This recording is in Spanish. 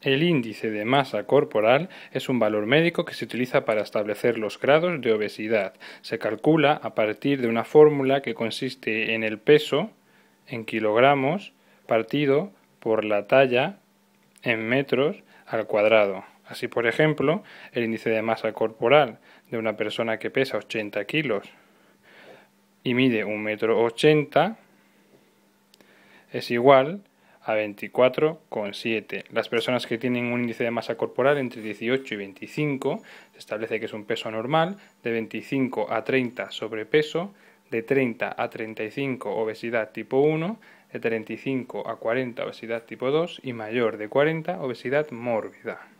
El índice de masa corporal es un valor médico que se utiliza para establecer los grados de obesidad. Se calcula a partir de una fórmula que consiste en el peso en kilogramos partido por la talla en metros al cuadrado. Así, por ejemplo, el índice de masa corporal de una persona que pesa 80 kilos y mide 1,80 metro es igual a 24,7. Las personas que tienen un índice de masa corporal entre 18 y 25, se establece que es un peso normal, de 25 a 30 sobrepeso, de 30 a 35 obesidad tipo 1, de 35 a 40 obesidad tipo 2 y mayor de 40 obesidad mórbida.